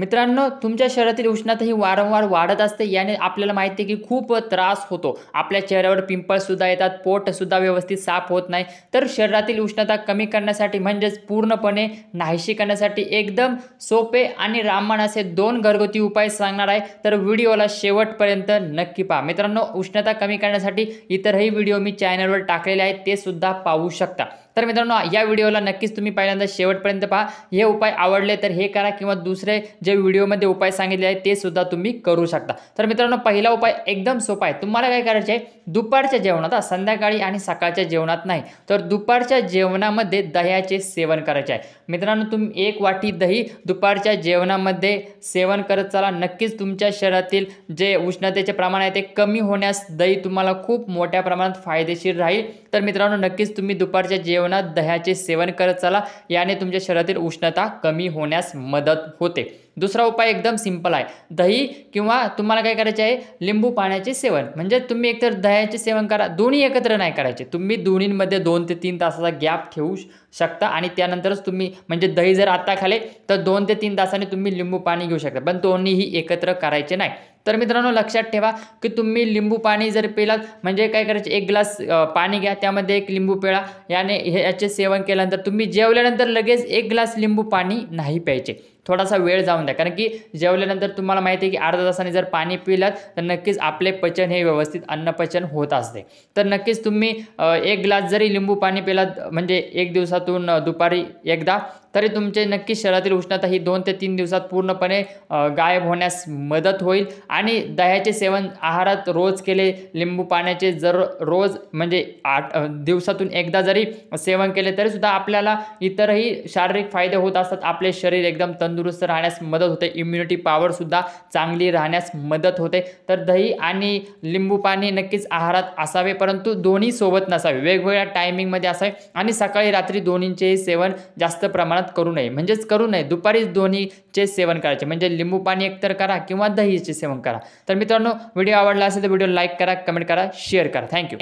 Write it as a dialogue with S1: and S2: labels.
S1: मित्रांनो तुमच्या शरीरातील उष्णता ही वारंवार वाढत असते याने आपल्याला माहिती आहे की खूप त्रास होतो आपल्या चेहऱ्यावर पिंपल्ससुद्धा येतात पोटसुद्धा व्यवस्थित साफ होत नाही तर शरीरातील उष्णता कमी करण्यासाठी म्हणजेच पूर्णपणे नाहीशी करण्यासाठी एकदम सोपे आणि रामबाण असे दोन घरगुती उपाय सांगणार आहे तर व्हिडिओला शेवटपर्यंत नक्की पहा मित्रांनो उष्णता कमी करण्यासाठी इतरही व्हिडिओ मी चॅनलवर टाकलेले आहेत ते सुद्धा पाहू शकता तर मित्रांनो या व्हिडिओला नक्कीच तुम्ही पहिल्यांदा शेवटपर्यंत पहा हे उपाय आवडले तर हे करा किंवा दुसरे जे व्हिडिओमध्ये उपाय सांगितले आहेत ते सुद्धा तुम्ही करू शकता तर मित्रांनो पहिला उपाय एकदम सोपा आहे तुम्हाला काय करायचे आहे दुपारच्या जेवणात संध्याकाळी आणि सकाळच्या जेवणात नाही तर दुपारच्या जेवणामध्ये दह्याचे सेवन करायचे आहे मित्रांनो तुम्ही एक वाटी दही दुपारच्या जेवणामध्ये सेवन करत चला नक्कीच तुमच्या शरीरातील जे उष्णतेचे प्रमाण आहे ते कमी होण्यास दही तुम्हाला खूप मोठ्या प्रमाणात फायदेशीर राहील तर मित्रांनो नक्कीच तुम्ही दुपारच्या जेवण जेवणात दह्याचे सेवन करत चला याने तुमच्या शरीरातील उष्णता कमी होण्यास मदत होते दुसरा उपाय एकदम सिंपल आहे दही किंवा तुम्हाला काय करायचे आहे लिंबू पाण्याचे सेवन म्हणजे तुम्ही एकतर दह्याचे सेवन करा दोन्ही एकत्र नाही करायचे तुम्ही दोन्हीमध्ये दोन ते तीन तासाचा गॅप ठेवू शकता आणि त्यानंतरच तुम्ही म्हणजे दही जर आता खाले तर दोन ते तीन तासाने तुम्ही लिंबू पाणी घेऊ शकता पण दोन्हीही एकत्र करायचे नाही तर मित्रांनो लक्षात ठेवा की तुम्ही लिंबू पाणी जर पिलात म्हणजे काय करायचे एक ग्लास पाणी घ्या त्यामध्ये एक लिंबू पिळा याने हे याचे सेवन केल्यानंतर तुम्ही जेवल्यानंतर लगेच एक ग्लास लिंबू पाणी नाही प्यायचे थोडासा वेळ जाऊन द्या कारण की जेवल्यानंतर तुम्हाला माहिती आहे की अर्धा तासाने जर पाणी पिलात तर नक्कीच आपले पचन हे व्यवस्थित अन्नपचन होत असते तर नक्कीच तुम्ही एक ग्लास जरी लिंबू पाणी पिलात म्हणजे एक दिवसातून दुपारी एकदा तरी तुमचे नक्की शरीरातील उष्णता ही दोन ते तीन दिवसात पूर्णपणे गायब होण्यास मदत होईल आणि दह्याचे सेवन आहारात रोज केले लिंबू पाण्याचे जर रोज म्हणजे आठ दिवसातून एकदा जरी सेवन केले तरीसुद्धा आपल्याला इतरही शारीरिक फायदे होत असतात आपले शरीर एकदम तंदुरुस्त राहण्यास मदत होते इम्युनिटी पॉवरसुद्धा चांगली राहण्यास मदत होते तर दही आणि लिंबू पाणी नक्कीच आहारात असावे परंतु दोन्ही सोबत नसावे वेगवेगळ्या टायमिंगमध्ये असावे आणि सकाळी रात्री दोन्हींचेही सेवन जास्त प्रमाणात प्रमाणात करू नये म्हणजेच करू नये दुपारीच दोन्हीचे सेवन करायचे म्हणजे लिंबू पाणी एकतर करा किंवा दहीचे सेवन करा तर मित्रांनो व्हिडिओ आवडला असेल तर व्हिडिओ लाईक करा कमेंट करा शेअर करा थँक्यू